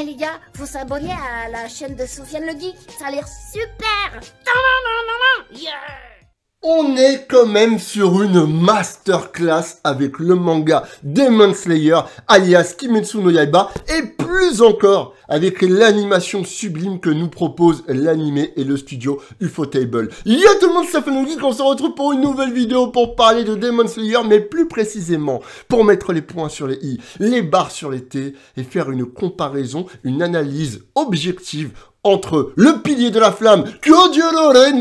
Eh les gars, faut s'abonner à la chaîne de Sofiane le Geek, ça a l'air super Yeah on est quand même sur une masterclass avec le manga Demon Slayer, alias Kimetsu no Yaiba, et plus encore avec l'animation sublime que nous propose l'animé et le studio Ufotable. a tout le monde, c'est Geek, on se retrouve pour une nouvelle vidéo pour parler de Demon Slayer, mais plus précisément pour mettre les points sur les i, les barres sur les t, et faire une comparaison, une analyse objective entre le pilier de la flamme, Claudio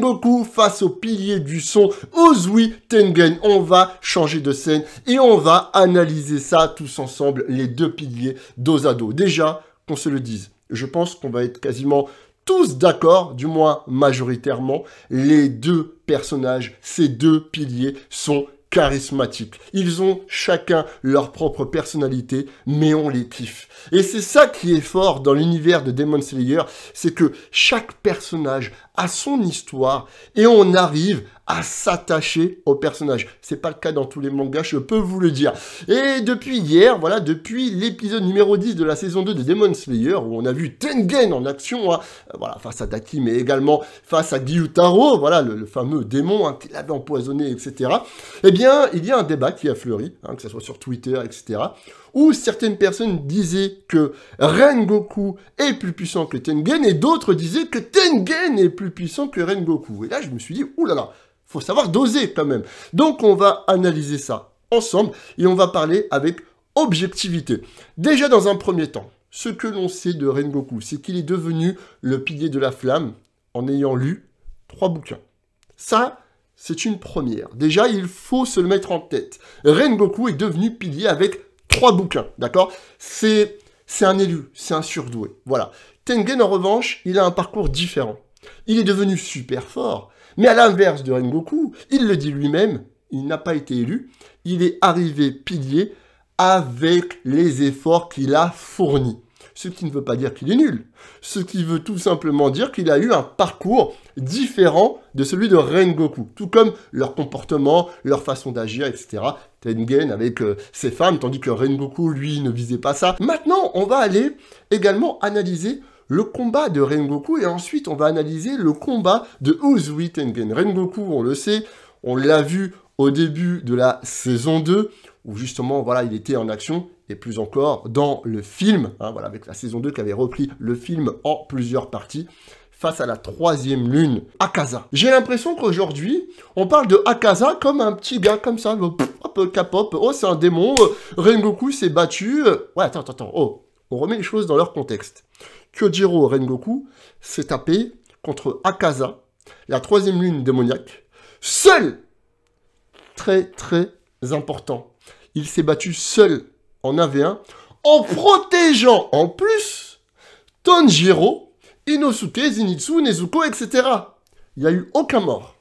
beaucoup, face au pilier du son, Osui Tengen. On va changer de scène et on va analyser ça tous ensemble, les deux piliers dos à dos. Déjà, qu'on se le dise, je pense qu'on va être quasiment tous d'accord, du moins majoritairement, les deux personnages, ces deux piliers sont charismatiques. Ils ont chacun leur propre personnalité, mais on les kiffe. Et c'est ça qui est fort dans l'univers de Demon Slayer, c'est que chaque personnage à son histoire et on arrive à s'attacher au personnage. C'est pas le cas dans tous les mangas, je peux vous le dire. Et depuis hier, voilà, depuis l'épisode numéro 10 de la saison 2 de Demon Slayer, où on a vu Tengen en action, hein, euh, voilà, face à Daki, mais également face à Gyutaro, voilà, le, fameux démon hein, qui l'avait empoisonné, etc. Eh bien, il y a un débat qui a fleuri, hein, que ce soit sur Twitter, etc., où certaines personnes disaient que Rengoku est plus puissant que Tengen, et d'autres disaient que Tengen est plus puissant que Rengoku. Et là, je me suis dit, oulala, faut savoir doser quand même. Donc, on va analyser ça ensemble et on va parler avec objectivité. Déjà, dans un premier temps, ce que l'on sait de Rengoku, c'est qu'il est devenu le pilier de la flamme en ayant lu trois bouquins. Ça, c'est une première. Déjà, il faut se le mettre en tête. Rengoku est devenu pilier avec trois bouquins, d'accord C'est c'est un élu, c'est un surdoué. Voilà. Tengen, en revanche, il a un parcours différent. Il est devenu super fort, mais à l'inverse de Rengoku, il le dit lui-même, il n'a pas été élu, il est arrivé pilier avec les efforts qu'il a fournis. Ce qui ne veut pas dire qu'il est nul, ce qui veut tout simplement dire qu'il a eu un parcours différent de celui de Rengoku, tout comme leur comportement, leur façon d'agir, etc. Tengen avec euh, ses femmes, tandis que Rengoku, lui, ne visait pas ça. Maintenant, on va aller également analyser le combat de Rengoku et ensuite on va analyser le combat de Uzui Tengen. Rengoku, on le sait, on l'a vu au début de la saison 2 où justement voilà, il était en action et plus encore dans le film, hein, voilà, avec la saison 2 qui avait repris le film en plusieurs parties face à la troisième lune, Akaza. J'ai l'impression qu'aujourd'hui, on parle de Akaza comme un petit gars comme ça, hop, capop, oh c'est un démon, euh, Rengoku s'est battu, euh, ouais attends, attends, attends, oh, on remet les choses dans leur contexte. Kyojiro Rengoku s'est tapé contre Akaza, la troisième lune démoniaque, seul Très très important. Il s'est battu seul en av 1 en protégeant en plus Tonjiro, Inosuke, Zinitsu, Nezuko, etc. Il n'y a eu aucun mort.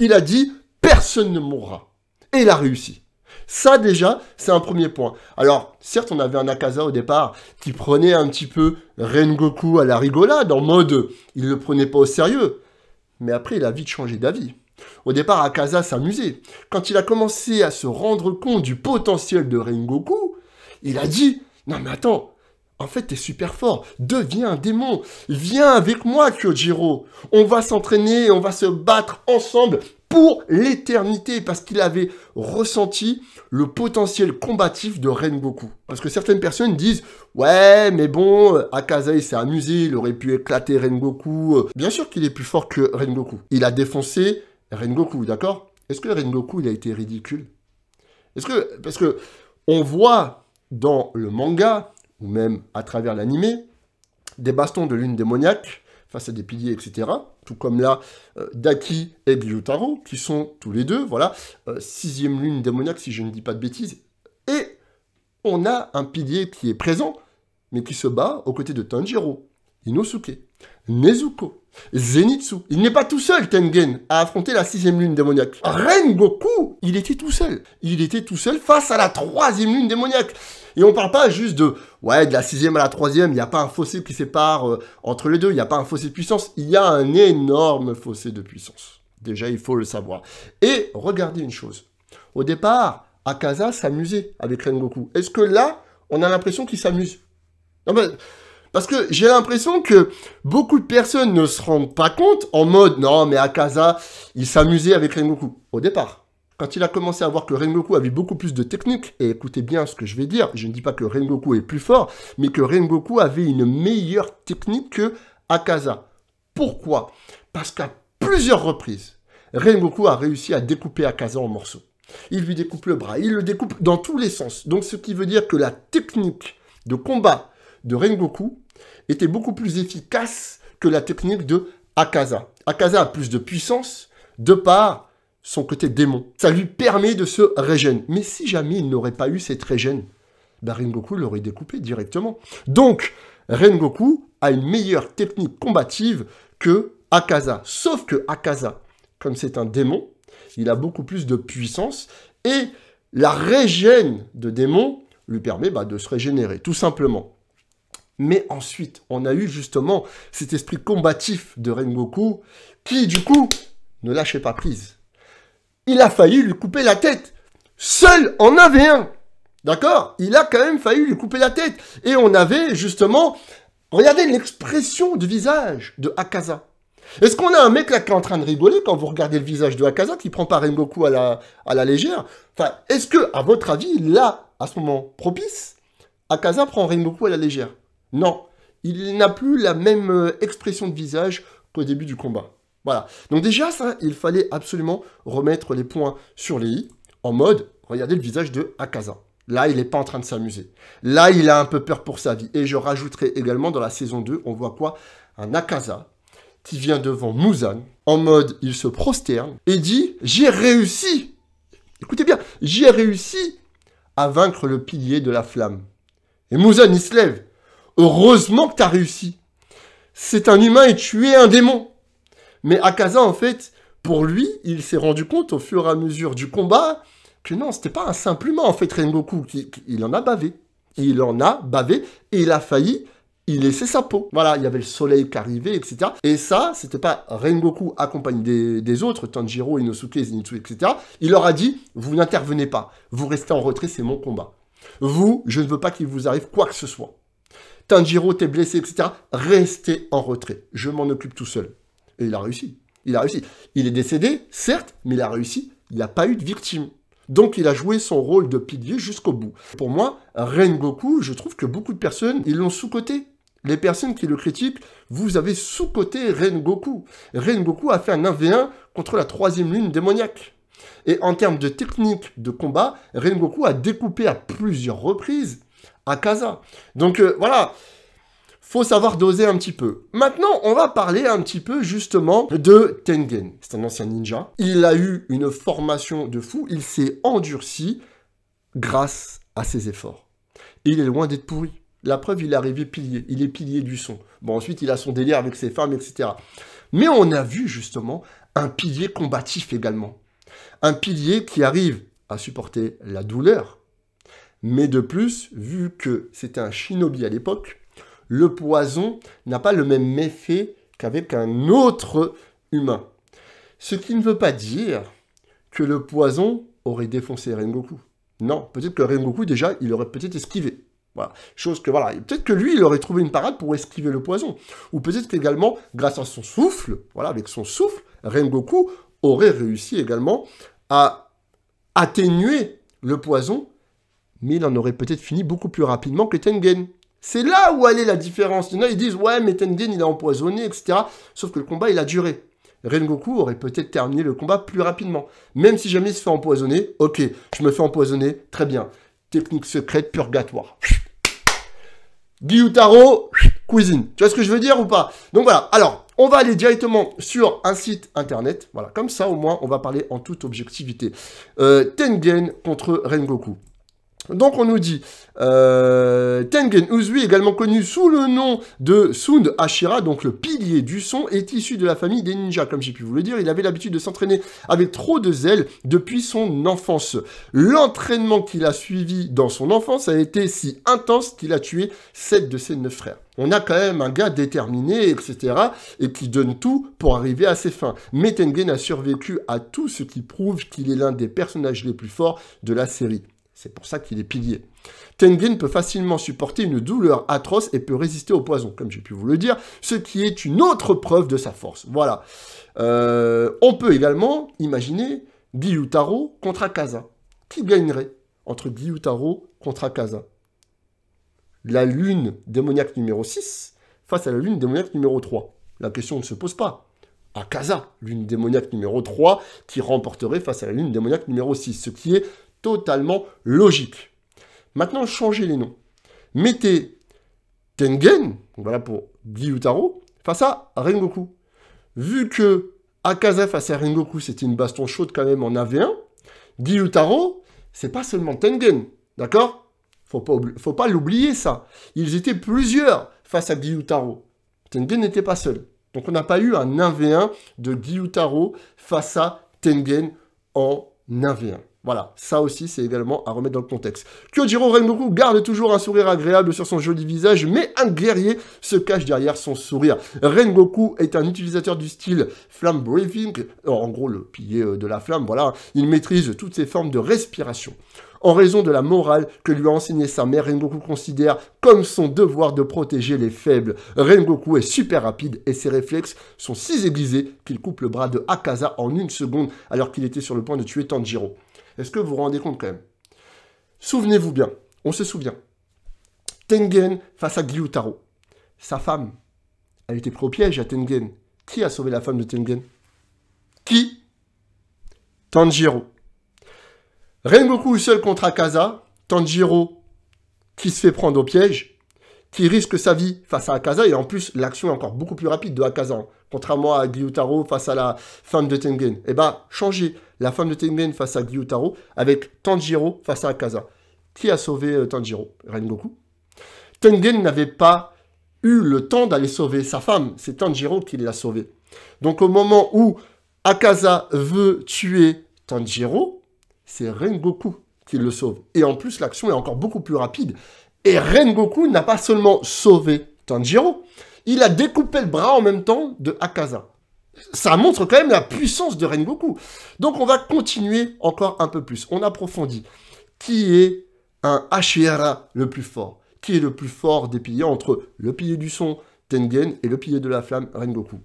Il a dit personne ne mourra. Et il a réussi. Ça déjà, c'est un premier point. Alors, certes, on avait un Akaza au départ qui prenait un petit peu Rengoku à la rigolade, en mode il le prenait pas au sérieux. Mais après, il a vite changé d'avis. Au départ, Akaza s'amusait. Quand il a commencé à se rendre compte du potentiel de Rengoku, il a dit Non, mais attends, en fait, t'es super fort. Deviens un démon. Viens avec moi, Kyojiro. On va s'entraîner, on va se battre ensemble pour l'éternité parce qu'il avait ressenti le potentiel combatif de Rengoku. Parce que certaines personnes disent Ouais, mais bon, euh, Akazai s'est amusé, il aurait pu éclater Rengoku. Euh. Bien sûr qu'il est plus fort que Rengoku. Il a défoncé Rengoku, d'accord Est-ce que Rengoku, il a été ridicule Est-ce que. Parce que on voit dans le manga, ou même à travers l'animé, des bastons de lune démoniaque face à des piliers, etc. Tout comme là, euh, Daki et Biotaro, qui sont tous les deux, voilà, euh, sixième lune démoniaque, si je ne dis pas de bêtises. Et on a un pilier qui est présent, mais qui se bat aux côtés de Tanjiro, Inosuke. Nezuko, Zenitsu. Il n'est pas tout seul, Tengen, à affronter la sixième lune démoniaque. Rengoku, il était tout seul. Il était tout seul face à la troisième lune démoniaque. Et on parle pas juste de, ouais, de la sixième à la troisième, il n'y a pas un fossé qui sépare euh, entre les deux, il n'y a pas un fossé de puissance, il y a un énorme fossé de puissance. Déjà, il faut le savoir. Et regardez une chose. Au départ, Akaza s'amusait avec Rengoku. Est-ce que là, on a l'impression qu'il s'amuse Non, mais... Parce que j'ai l'impression que beaucoup de personnes ne se rendent pas compte en mode non, mais Akaza, il s'amusait avec Rengoku au départ. Quand il a commencé à voir que Rengoku avait beaucoup plus de technique, et écoutez bien ce que je vais dire, je ne dis pas que Rengoku est plus fort, mais que Rengoku avait une meilleure technique que Akaza. Pourquoi Parce qu'à plusieurs reprises, Rengoku a réussi à découper Akaza en morceaux. Il lui découpe le bras, il le découpe dans tous les sens. Donc ce qui veut dire que la technique de combat de Rengoku était beaucoup plus efficace que la technique de Akaza. Akaza a plus de puissance de par son côté démon. Ça lui permet de se régénérer. Mais si jamais il n'aurait pas eu cette régène, ben Rengoku l'aurait découpé directement. Donc, Rengoku a une meilleure technique combative que Akaza. Sauf que Akaza, comme c'est un démon, il a beaucoup plus de puissance et la régène de démon lui permet ben, de se régénérer, tout simplement. Mais ensuite, on a eu justement cet esprit combatif de Rengoku qui, du coup, ne lâchait pas prise. Il a failli lui couper la tête. Seul en avait un. D'accord Il a quand même failli lui couper la tête. Et on avait justement, regardez l'expression de visage de Akaza. Est-ce qu'on a un mec là qui est en train de rigoler quand vous regardez le visage de Akaza qui prend pas Rengoku à la, à la légère Enfin, est-ce que, à votre avis, là, à ce moment propice, Akaza prend Rengoku à la légère non, il n'a plus la même euh, expression de visage qu'au début du combat. Voilà. Donc déjà, ça, il fallait absolument remettre les points sur les i, en mode, regardez le visage de Akaza. Là, il n'est pas en train de s'amuser. Là, il a un peu peur pour sa vie. Et je rajouterai également dans la saison 2, on voit quoi Un Akaza qui vient devant Muzan. En mode, il se prosterne et dit J'ai réussi Écoutez bien, j'ai réussi à vaincre le pilier de la flamme. Et Muzan, il se lève. Heureusement que t'as réussi. C'est un humain et tu es un démon. Mais Akaza, en fait, pour lui, il s'est rendu compte au fur et à mesure du combat que non, c'était pas un simple humain, en fait, Rengoku. Qui, il en a bavé. Il en a bavé et il a failli il laissait sa peau. Voilà, il y avait le soleil qui arrivait, etc. Et ça, c'était pas Rengoku accompagné des, des, autres, Tanjiro, Inosuke, Zenitsu, etc. Il leur a dit, vous n'intervenez pas, vous restez en retrait, c'est mon combat. Vous, je ne veux pas qu'il vous arrive quoi que ce soit. Tanjiro, t'es blessé, etc. Restez en retrait. Je m'en occupe tout seul. Et il a réussi. Il a réussi. Il est décédé, certes, mais il a réussi. Il n'a pas eu de victime. Donc il a joué son rôle de pilier jusqu'au bout. Pour moi, Rengoku, je trouve que beaucoup de personnes, ils l'ont sous-coté. Les personnes qui le critiquent, vous avez sous-coté Rengoku. Goku a fait un 1v1 contre la troisième lune démoniaque. Et en termes de technique de combat, Rengoku a découpé à plusieurs reprises à Casa. Donc euh, voilà, faut savoir doser un petit peu. Maintenant, on va parler un petit peu justement de Tengen. C'est un ancien ninja. Il a eu une formation de fou, il s'est endurci grâce à ses efforts. il est loin d'être pourri. La preuve, il est arrivé pilier. Il est pilier du son. Bon, ensuite, il a son délire avec ses femmes, etc. Mais on a vu justement un pilier combatif également. Un pilier qui arrive à supporter la douleur, mais de plus, vu que c'était un shinobi à l'époque, le poison n'a pas le même effet qu'avec un autre humain. Ce qui ne veut pas dire que le poison aurait défoncé Rengoku. Non, peut-être que Rengoku, déjà, il aurait peut-être esquivé. Voilà. Chose que, voilà. Peut-être que lui, il aurait trouvé une parade pour esquiver le poison. Ou peut-être qu'également, grâce à son souffle, voilà, avec son souffle, Rengoku aurait réussi également à atténuer le poison mais il en aurait peut-être fini beaucoup plus rapidement que Tengen. C'est là où est la différence. Il y ils disent, ouais, mais Tengen, il a empoisonné, etc. Sauf que le combat, il a duré. Rengoku aurait peut-être terminé le combat plus rapidement. Même si jamais il se fait empoisonner, ok, je me fais empoisonner, très bien. Technique secrète purgatoire. Gyutaro cuisine. Tu vois ce que je veux dire ou pas Donc voilà, alors, on va aller directement sur un site internet. Voilà, comme ça au moins, on va parler en toute objectivité. Euh, Tengen contre Rengoku. Donc on nous dit, euh, Tengen Uzui, également connu sous le nom de Sund Ashira, donc le pilier du son, est issu de la famille des ninjas, comme j'ai pu vous le dire. Il avait l'habitude de s'entraîner avec trop de zèle depuis son enfance. L'entraînement qu'il a suivi dans son enfance a été si intense qu'il a tué sept de ses neuf frères. On a quand même un gars déterminé, etc., et qui donne tout pour arriver à ses fins. Mais Tengen a survécu à tout ce qui prouve qu'il est l'un des personnages les plus forts de la série. C'est pour ça qu'il est pilier. Tengen peut facilement supporter une douleur atroce et peut résister au poison, comme j'ai pu vous le dire, ce qui est une autre preuve de sa force. Voilà. Euh, on peut également imaginer Gyutaro contre Akaza. Qui gagnerait entre Gyutaro contre Akaza La lune démoniaque numéro 6 face à la lune démoniaque numéro 3. La question ne se pose pas. Akaza, lune démoniaque numéro 3, qui remporterait face à la lune démoniaque numéro 6, ce qui est totalement logique. Maintenant, changez les noms. Mettez Tengen, voilà pour Gyutaro, face à Rengoku. Vu que Akaza face à Rengoku, c'était une baston chaude quand même en AV1, Gyutaro, c'est pas seulement Tengen, d'accord faut pas, faut pas l'oublier ça. Ils étaient plusieurs face à Gyutaro. Tengen n'était pas seul. Donc on n'a pas eu un 1v1 de Gyutaro face à Tengen en 1 1 voilà, ça aussi c'est également à remettre dans le contexte. Kyojiro Rengoku garde toujours un sourire agréable sur son joli visage, mais un guerrier se cache derrière son sourire. Rengoku est un utilisateur du style flamme breathing, en gros le pilier euh, de la flamme, voilà, il maîtrise toutes ses formes de respiration. En raison de la morale que lui a enseignée sa mère, Rengoku considère comme son devoir de protéger les faibles. Rengoku est super rapide et ses réflexes sont si aiguisés qu'il coupe le bras de Akaza en une seconde alors qu'il était sur le point de tuer Tanjiro. Est-ce que vous vous rendez compte quand même Souvenez-vous bien, on se souvient. Tengen face à Gyutaro. Sa femme, elle était prise au piège à Tengen. Qui a sauvé la femme de Tengen Qui Tanjiro. Rengoku seul contre Akaza. Tanjiro qui se fait prendre au piège, qui risque sa vie face à Akaza. Et en plus, l'action est encore beaucoup plus rapide de Akaza. Hein. Contrairement à Gyutaro face à la femme de Tengen. Eh bah, ben, changez la femme de Tengen face à Gyutaro, avec Tanjiro face à Akaza. Qui a sauvé euh, Tanjiro Rengoku. Tengen n'avait pas eu le temps d'aller sauver sa femme, c'est Tanjiro qui l'a sauvé. Donc au moment où Akaza veut tuer Tanjiro, c'est Rengoku qui le sauve. Et en plus, l'action est encore beaucoup plus rapide. Et Rengoku n'a pas seulement sauvé Tanjiro, il a découpé le bras en même temps de Akaza ça montre quand même la puissance de Rengoku. Donc on va continuer encore un peu plus. On approfondit. Qui est un Hashira le plus fort Qui est le plus fort des piliers entre le pilier du son, Tengen, et le pilier de la flamme, Rengoku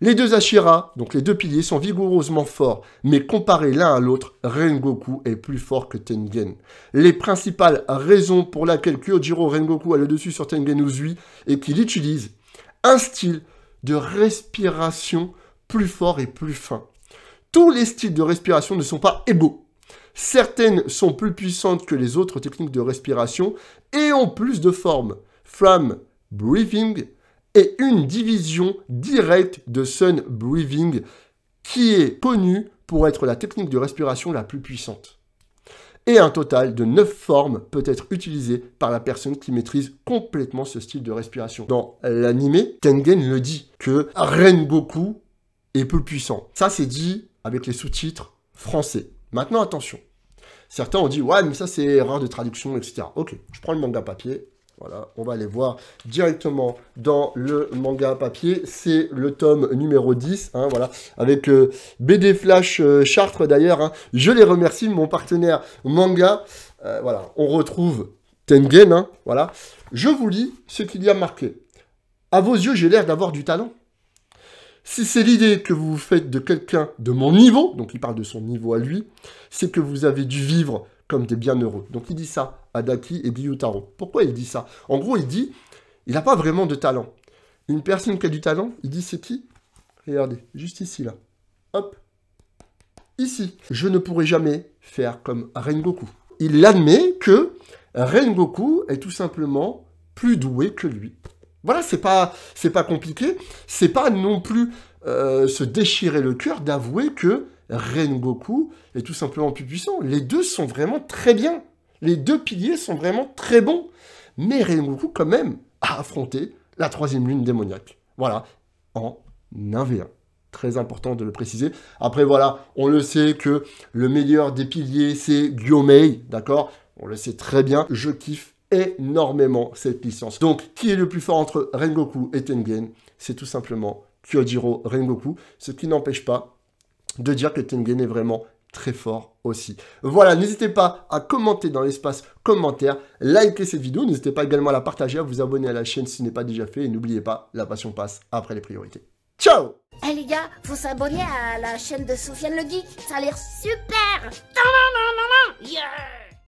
les deux Ashira, donc les deux piliers, sont vigoureusement forts, mais comparés l'un à l'autre, Rengoku est plus fort que Tengen. Les principales raisons pour laquelle Kyojiro Rengoku a le dessus sur Tengen Uzui est qu'il utilise un style de respiration plus fort et plus fin. Tous les styles de respiration ne sont pas égaux. Certaines sont plus puissantes que les autres techniques de respiration et ont plus de formes. Fram breathing est une division directe de sun breathing qui est connue pour être la technique de respiration la plus puissante. Et un total de 9 formes peut être utilisé par la personne qui maîtrise complètement ce style de respiration. Dans l'anime, Tengen le dit, que beaucoup est peu puissant. Ça, c'est dit avec les sous-titres français. Maintenant, attention. Certains ont dit, ouais, mais ça, c'est erreur de traduction, etc. Ok, je prends le manga papier. Voilà, on va aller voir directement dans le manga papier. C'est le tome numéro 10, hein, voilà, avec euh, BD Flash euh, Chartres d'ailleurs. Hein. Je les remercie, mon partenaire manga. Euh, voilà, on retrouve Tengen, hein, voilà. Je vous lis ce qu'il y a marqué. À vos yeux, j'ai l'air d'avoir du talent. Si c'est l'idée que vous faites de quelqu'un de mon niveau, donc il parle de son niveau à lui, c'est que vous avez dû vivre comme des bienheureux. Donc il dit ça à Daki et Biyutaro. Pourquoi il dit ça En gros, il dit, il n'a pas vraiment de talent. Une personne qui a du talent, il dit c'est qui Regardez, juste ici là. Hop. Ici. Je ne pourrai jamais faire comme Rengoku. Il admet que Rengoku est tout simplement plus doué que lui. Voilà, c'est pas, c'est pas compliqué. C'est pas non plus euh, se déchirer le cœur d'avouer que Rengoku est tout simplement plus puissant. Les deux sont vraiment très bien. Les deux piliers sont vraiment très bons. Mais Rengoku, quand même, a affronté la troisième lune démoniaque. Voilà, en 1v1. Très important de le préciser. Après, voilà, on le sait que le meilleur des piliers, c'est Gyomei, d'accord On le sait très bien. Je kiffe énormément cette licence. Donc, qui est le plus fort entre Rengoku et Tengen C'est tout simplement Kyojiro Rengoku, ce qui n'empêche pas de dire que Tengen est vraiment très fort aussi. Voilà, n'hésitez pas à commenter dans l'espace commentaire, liker cette vidéo, n'hésitez pas également à la partager, à vous abonner à la chaîne si ce n'est pas déjà fait, et n'oubliez pas, la passion passe après les priorités. Ciao eh les gars, faut s'abonner à la chaîne de Sofiane le Geek, ça a l'air super